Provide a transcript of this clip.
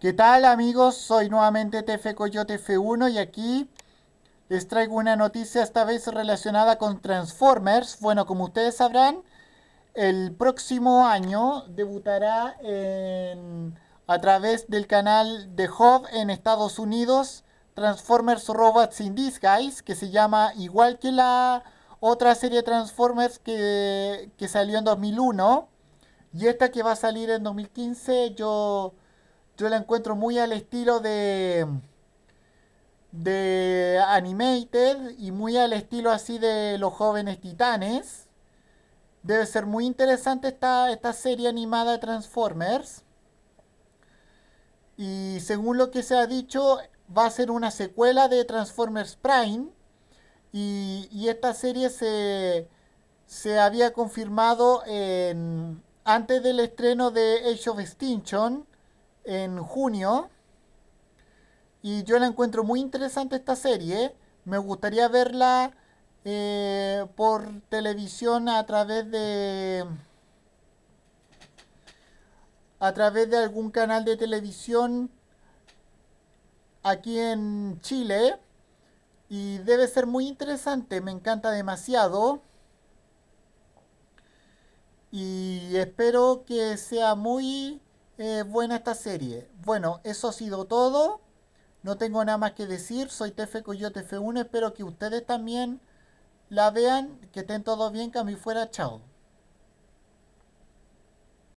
¿Qué tal amigos? Soy nuevamente TF Coyote F1 y aquí les traigo una noticia esta vez relacionada con Transformers. Bueno, como ustedes sabrán, el próximo año debutará a través del canal de Hub en Estados Unidos Transformers Robots in Disguise, que se llama igual que la otra serie Transformers que, que salió en 2001 y esta que va a salir en 2015, yo yo la encuentro muy al estilo de de Animated y muy al estilo así de los jóvenes titanes. Debe ser muy interesante esta, esta serie animada de Transformers. Y según lo que se ha dicho, va a ser una secuela de Transformers Prime. Y, esta serie se, se había confirmado antes del estreno de Age of Extinction en junio. Y yo la encuentro muy interesante esta serie. Me gustaría verla eh, por televisión a través de a través de algún canal de televisión aquí en Chile y debe ser muy interesante, me encanta demasiado y espero que sea muy eh, buena esta serie. Bueno, eso ha sido todo. No tengo nada más que decir. Soy Tefe Coyote F1. Espero que ustedes también la vean. Que estén todos bien. Que a mí fuera. Chao.